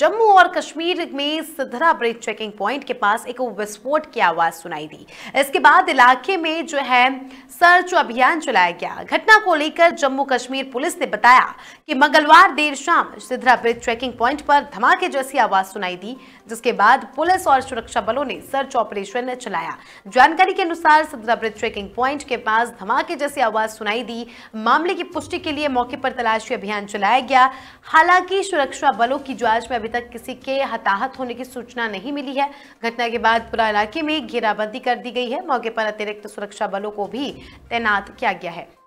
जम्मू और कश्मीर में सिधरा bridge checking point के पास एक विस्फोट की आवाज सुनाई दी इसके बाद इलाके में जो है सर्च अभियान चलाया गया घटना को लेकर जम्मू कश्मीर पुलिस ने बताया कि मंगलवार देर शाम सिधरा ब्रिज चेकिंग पॉइंट पर धमाके जैसी आवाज सुनाई दी जिसके बाद पुलिस और सुरक्षा बलों ने सर्च ऑपरेशन चलाया जानकारी के अनुसार सिधरा ब्रिज चेकिंग प्वाइंट के पास धमाके जैसी आवाज सुनाई दी मामले की पुष्टि के लिए मौके पर तलाशी अभियान चलाया गया हालांकि सुरक्षा बलों की जांच में तक किसी के हताहत होने की सूचना नहीं मिली है घटना के बाद पूरा इलाके में घेराबंदी कर दी गई है मौके पर अतिरिक्त सुरक्षा बलों को भी तैनात किया गया है